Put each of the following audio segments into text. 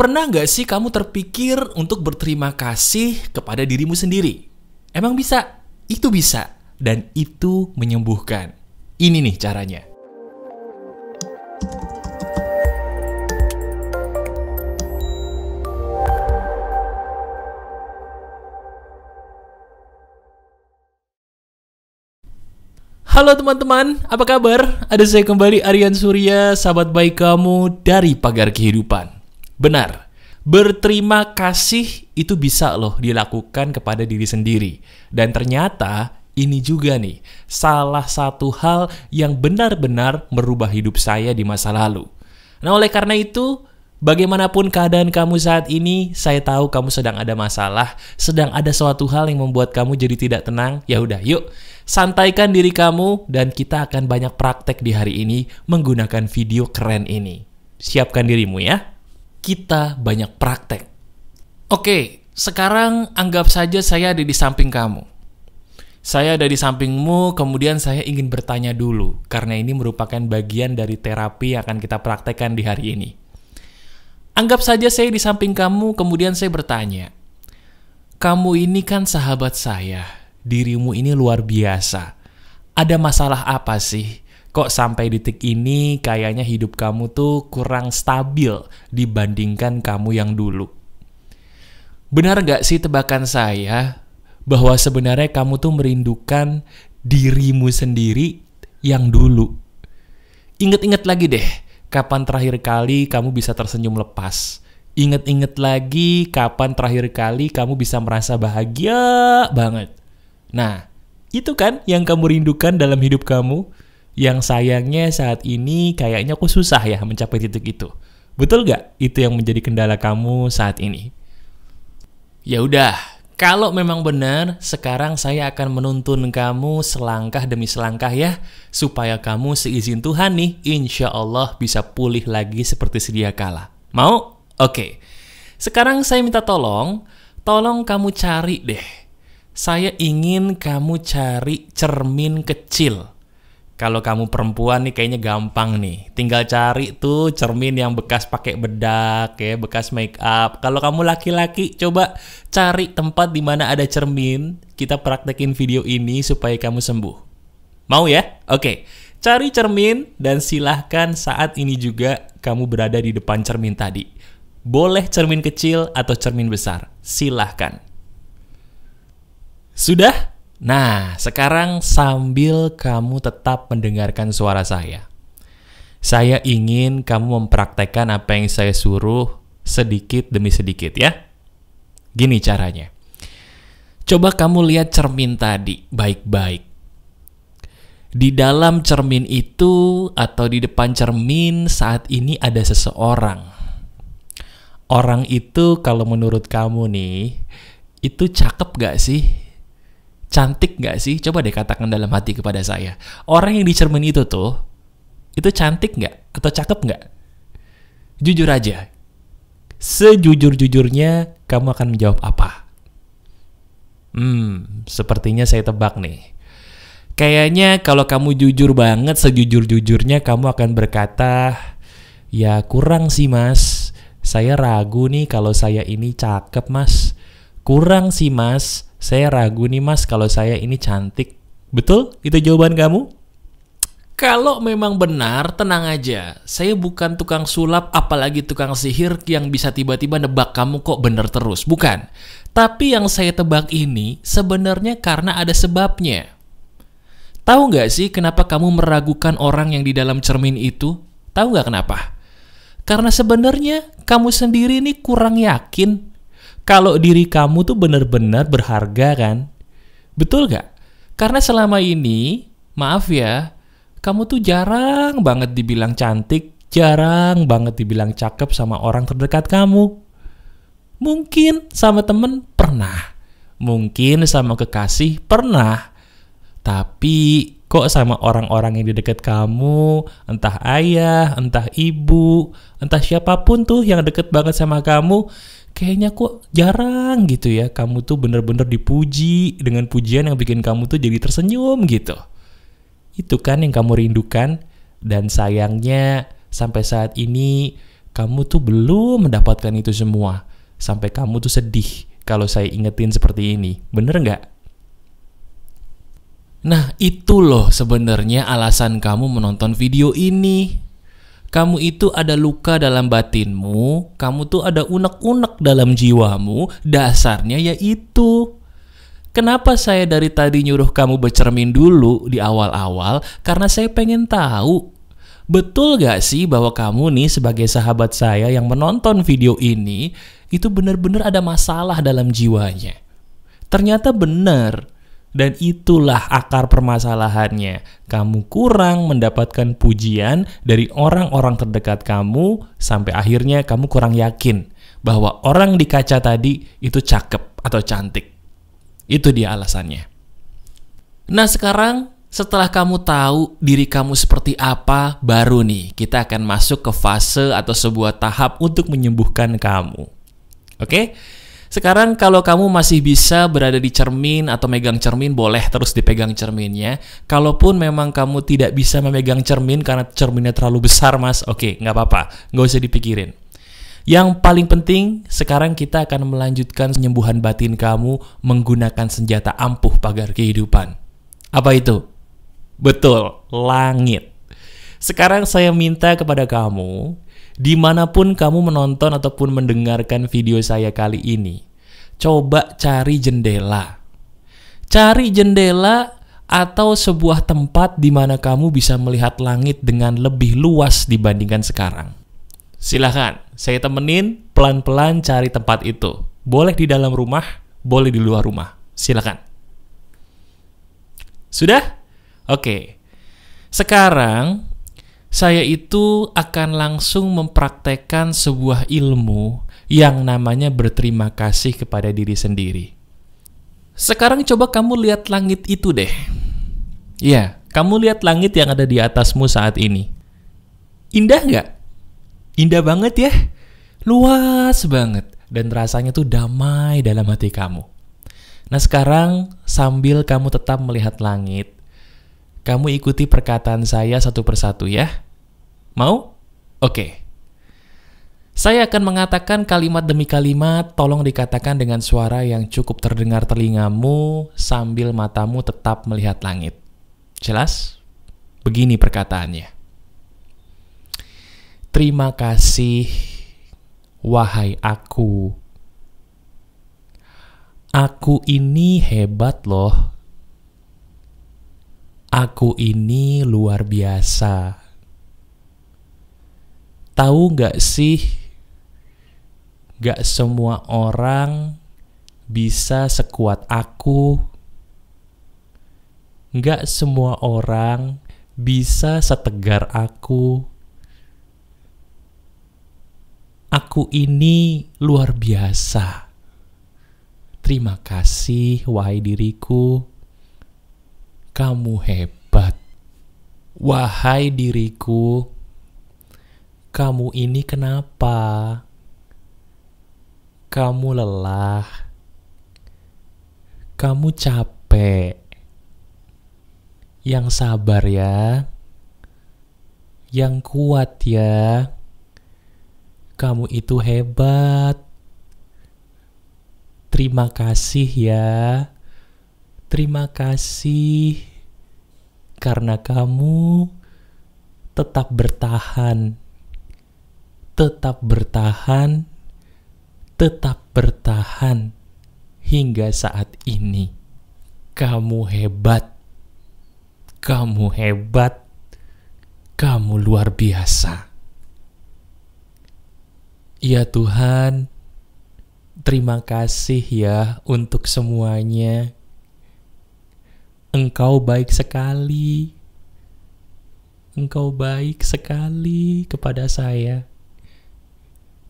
Pernah nggak sih kamu terpikir untuk berterima kasih kepada dirimu sendiri? Emang bisa? Itu bisa. Dan itu menyembuhkan. Ini nih caranya. Halo teman-teman, apa kabar? Ada saya kembali Aryan Surya, sahabat baik kamu dari Pagar Kehidupan. Benar, berterima kasih itu bisa loh dilakukan kepada diri sendiri. Dan ternyata ini juga nih, salah satu hal yang benar-benar merubah hidup saya di masa lalu. Nah, oleh karena itu, bagaimanapun keadaan kamu saat ini, saya tahu kamu sedang ada masalah, sedang ada suatu hal yang membuat kamu jadi tidak tenang. Ya udah, yuk santaikan diri kamu dan kita akan banyak praktek di hari ini menggunakan video keren ini. Siapkan dirimu ya kita banyak praktek. Oke, sekarang anggap saja saya ada di samping kamu. Saya ada di sampingmu, kemudian saya ingin bertanya dulu, karena ini merupakan bagian dari terapi yang akan kita praktekkan di hari ini. Anggap saja saya di samping kamu, kemudian saya bertanya, "Kamu ini kan sahabat saya, dirimu ini luar biasa. Ada masalah apa sih? kok sampai detik ini kayaknya hidup kamu tuh kurang stabil dibandingkan kamu yang dulu. Benar nggak sih tebakan saya bahwa sebenarnya kamu tuh merindukan dirimu sendiri yang dulu? Ingat-ingat lagi deh, kapan terakhir kali kamu bisa tersenyum lepas? Ingat-ingat lagi kapan terakhir kali kamu bisa merasa bahagia banget. Nah, itu kan yang kamu rindukan dalam hidup kamu yang sayangnya saat ini kayaknya aku susah ya mencapai titik itu. Betul gak itu yang menjadi kendala kamu saat ini? Ya udah, kalau memang benar, sekarang saya akan menuntun kamu selangkah demi selangkah ya, supaya kamu seizin Tuhan nih, insya Allah bisa pulih lagi seperti sedia kala. Mau? Oke. Sekarang saya minta tolong, tolong kamu cari deh. Saya ingin kamu cari cermin kecil kalau kamu perempuan nih kayaknya gampang nih. Tinggal cari tuh cermin yang bekas pakai bedak ya, bekas make up. Kalau kamu laki-laki coba cari tempat di mana ada cermin. Kita praktekin video ini supaya kamu sembuh. Mau ya? Oke. Cari cermin dan silahkan saat ini juga kamu berada di depan cermin tadi. Boleh cermin kecil atau cermin besar. Silahkan. Sudah? Nah, sekarang sambil kamu tetap mendengarkan suara saya, saya ingin kamu mempraktekkan apa yang saya suruh sedikit demi sedikit ya. Gini caranya. Coba kamu lihat cermin tadi baik-baik. Di dalam cermin itu atau di depan cermin saat ini ada seseorang. Orang itu kalau menurut kamu nih, itu cakep gak sih? cantik gak sih? Coba deh katakan dalam hati kepada saya. Orang yang dicermin itu tuh, itu cantik gak? Atau cakep gak? Jujur aja. Sejujur-jujurnya, kamu akan menjawab apa? Hmm, sepertinya saya tebak nih. Kayaknya kalau kamu jujur banget, sejujur-jujurnya kamu akan berkata, ya kurang sih mas, saya ragu nih kalau saya ini cakep mas. Kurang sih mas, saya ragu nih mas kalau saya ini cantik. Betul? Itu jawaban kamu? Kalau memang benar, tenang aja. Saya bukan tukang sulap apalagi tukang sihir yang bisa tiba-tiba nebak kamu kok benar terus. Bukan. Tapi yang saya tebak ini sebenarnya karena ada sebabnya. Tahu nggak sih kenapa kamu meragukan orang yang di dalam cermin itu? Tahu nggak kenapa? Karena sebenarnya kamu sendiri ini kurang yakin kalau diri kamu tuh benar-benar berharga kan? Betul gak? Karena selama ini, maaf ya, kamu tuh jarang banget dibilang cantik, jarang banget dibilang cakep sama orang terdekat kamu. Mungkin sama temen pernah, mungkin sama kekasih pernah, tapi kok sama orang-orang yang di dekat kamu, entah ayah, entah ibu, entah siapapun tuh yang deket banget sama kamu, kayaknya kok jarang gitu ya kamu tuh bener-bener dipuji dengan pujian yang bikin kamu tuh jadi tersenyum gitu. Itu kan yang kamu rindukan dan sayangnya sampai saat ini kamu tuh belum mendapatkan itu semua. Sampai kamu tuh sedih kalau saya ingetin seperti ini. Bener nggak? Nah, itu loh sebenarnya alasan kamu menonton video ini kamu itu ada luka dalam batinmu, kamu tuh ada unek-unek dalam jiwamu, dasarnya yaitu Kenapa saya dari tadi nyuruh kamu bercermin dulu di awal-awal? Karena saya pengen tahu Betul gak sih bahwa kamu nih sebagai sahabat saya yang menonton video ini itu benar-benar ada masalah dalam jiwanya? Ternyata benar. Dan itulah akar permasalahannya. Kamu kurang mendapatkan pujian dari orang-orang terdekat kamu, sampai akhirnya kamu kurang yakin bahwa orang di kaca tadi itu cakep atau cantik. Itu dia alasannya. Nah, sekarang setelah kamu tahu diri kamu seperti apa, baru nih kita akan masuk ke fase atau sebuah tahap untuk menyembuhkan kamu. Oke, okay? Sekarang kalau kamu masih bisa berada di cermin atau megang cermin, boleh terus dipegang cerminnya. Kalaupun memang kamu tidak bisa memegang cermin karena cerminnya terlalu besar, mas, oke, nggak apa-apa, nggak usah dipikirin. Yang paling penting, sekarang kita akan melanjutkan penyembuhan batin kamu menggunakan senjata ampuh pagar kehidupan. Apa itu? Betul, langit. Sekarang saya minta kepada kamu dimanapun kamu menonton ataupun mendengarkan video saya kali ini, coba cari jendela. Cari jendela atau sebuah tempat di mana kamu bisa melihat langit dengan lebih luas dibandingkan sekarang. Silahkan, saya temenin pelan-pelan cari tempat itu. Boleh di dalam rumah, boleh di luar rumah. Silahkan. Sudah? Oke. Sekarang, saya itu akan langsung mempraktekkan sebuah ilmu yang namanya berterima kasih kepada diri sendiri. Sekarang coba kamu lihat langit itu deh. Ya, kamu lihat langit yang ada di atasmu saat ini. Indah nggak? Indah banget ya. Luas banget. Dan rasanya tuh damai dalam hati kamu. Nah sekarang sambil kamu tetap melihat langit, kamu ikuti perkataan saya satu persatu ya. Mau? Oke. Saya akan mengatakan kalimat demi kalimat, tolong dikatakan dengan suara yang cukup terdengar telingamu sambil matamu tetap melihat langit. Jelas? Begini perkataannya. Terima kasih, wahai aku. Aku ini hebat loh. Aku ini luar biasa. Tahu gak sih, gak semua orang bisa sekuat aku. Gak semua orang bisa setegar aku. Aku ini luar biasa. Terima kasih, wahai diriku kamu hebat. Wahai diriku, kamu ini kenapa? Kamu lelah. Kamu capek. Yang sabar ya. Yang kuat ya. Kamu itu hebat. Terima kasih ya. Terima kasih karena kamu tetap bertahan, tetap bertahan, tetap bertahan hingga saat ini. Kamu hebat, kamu hebat, kamu luar biasa. Ya Tuhan, terima kasih ya untuk semuanya Engkau baik sekali. Engkau baik sekali kepada saya.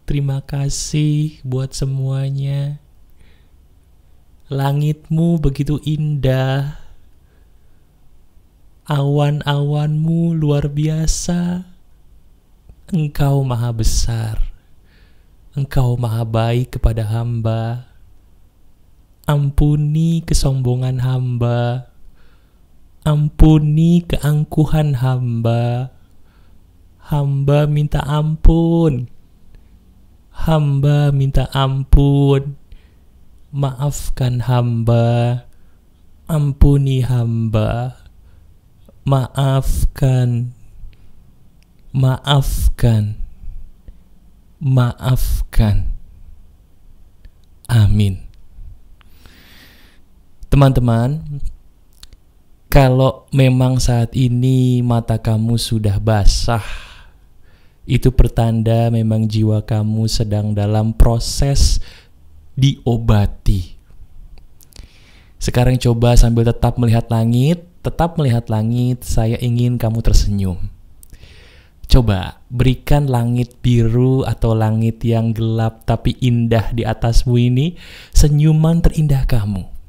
Terima kasih buat semuanya. Langitmu begitu indah. Awan-awanmu luar biasa. Engkau maha besar. Engkau maha baik kepada hamba. Ampuni kesombongan hamba Ampuni keangkuhan hamba. Hamba minta ampun. Hamba minta ampun. Maafkan hamba. Ampuni hamba. Maafkan. Maafkan. Maafkan. Amin. Teman-teman, kalau memang saat ini mata kamu sudah basah, itu pertanda memang jiwa kamu sedang dalam proses diobati. Sekarang coba sambil tetap melihat langit, tetap melihat langit, saya ingin kamu tersenyum. Coba berikan langit biru atau langit yang gelap tapi indah di atasmu ini senyuman terindah kamu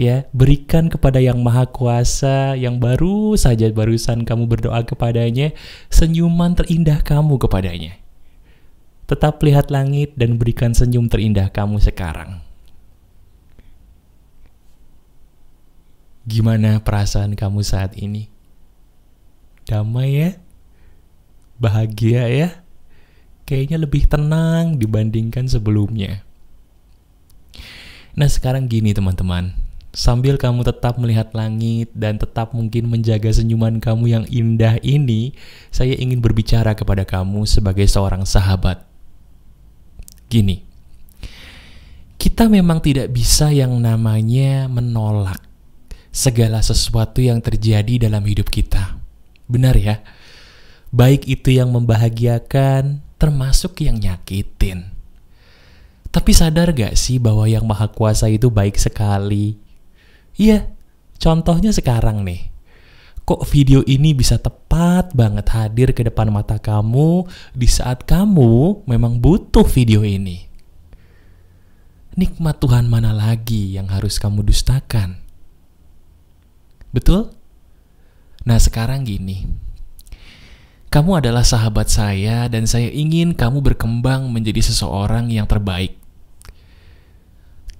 ya berikan kepada yang maha kuasa yang baru saja barusan kamu berdoa kepadanya senyuman terindah kamu kepadanya tetap lihat langit dan berikan senyum terindah kamu sekarang gimana perasaan kamu saat ini damai ya bahagia ya kayaknya lebih tenang dibandingkan sebelumnya nah sekarang gini teman-teman sambil kamu tetap melihat langit dan tetap mungkin menjaga senyuman kamu yang indah ini, saya ingin berbicara kepada kamu sebagai seorang sahabat. Gini, kita memang tidak bisa yang namanya menolak segala sesuatu yang terjadi dalam hidup kita. Benar ya? Baik itu yang membahagiakan, termasuk yang nyakitin. Tapi sadar gak sih bahwa yang maha kuasa itu baik sekali Iya, contohnya sekarang nih. Kok video ini bisa tepat banget hadir ke depan mata kamu di saat kamu memang butuh video ini. Nikmat Tuhan mana lagi yang harus kamu dustakan? Betul? Nah, sekarang gini. Kamu adalah sahabat saya dan saya ingin kamu berkembang menjadi seseorang yang terbaik.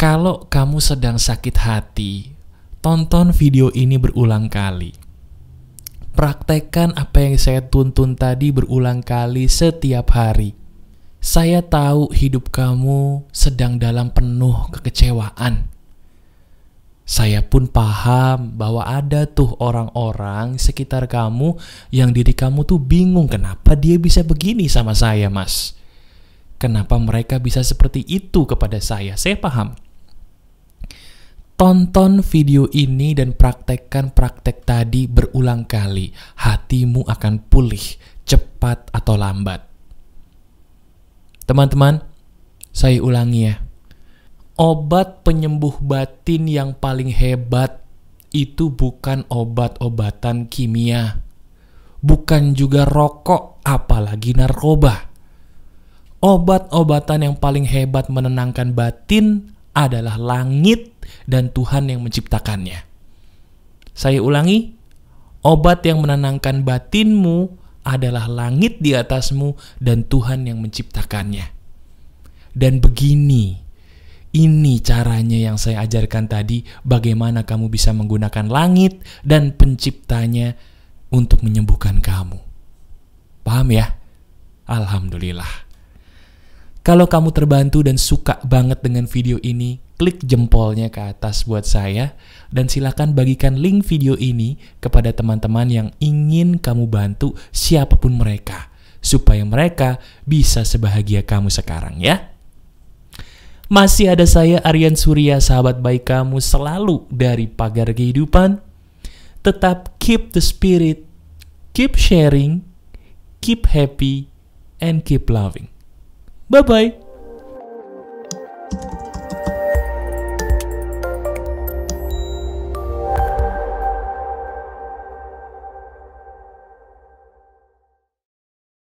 Kalau kamu sedang sakit hati Tonton video ini berulang kali. Praktekan apa yang saya tuntun tadi berulang kali setiap hari. Saya tahu hidup kamu sedang dalam penuh kekecewaan. Saya pun paham bahwa ada tuh orang-orang sekitar kamu yang diri kamu tuh bingung kenapa dia bisa begini sama saya, Mas. Kenapa mereka bisa seperti itu kepada saya? Saya paham. Tonton video ini dan praktekkan praktek tadi berulang kali. Hatimu akan pulih, cepat atau lambat. Teman-teman, saya ulangi ya. Obat penyembuh batin yang paling hebat itu bukan obat-obatan kimia. Bukan juga rokok, apalagi narkoba. Obat-obatan yang paling hebat menenangkan batin adalah langit dan Tuhan yang menciptakannya. Saya ulangi, obat yang menenangkan batinmu adalah langit di atasmu dan Tuhan yang menciptakannya. Dan begini, ini caranya yang saya ajarkan tadi bagaimana kamu bisa menggunakan langit dan penciptanya untuk menyembuhkan kamu. Paham ya? Alhamdulillah. Kalau kamu terbantu dan suka banget dengan video ini, klik jempolnya ke atas buat saya, dan silakan bagikan link video ini kepada teman-teman yang ingin kamu bantu siapapun mereka, supaya mereka bisa sebahagia kamu sekarang ya. Masih ada saya Aryan Surya, sahabat baik kamu selalu dari pagar kehidupan. Tetap keep the spirit, keep sharing, keep happy, and keep loving. Bye-bye.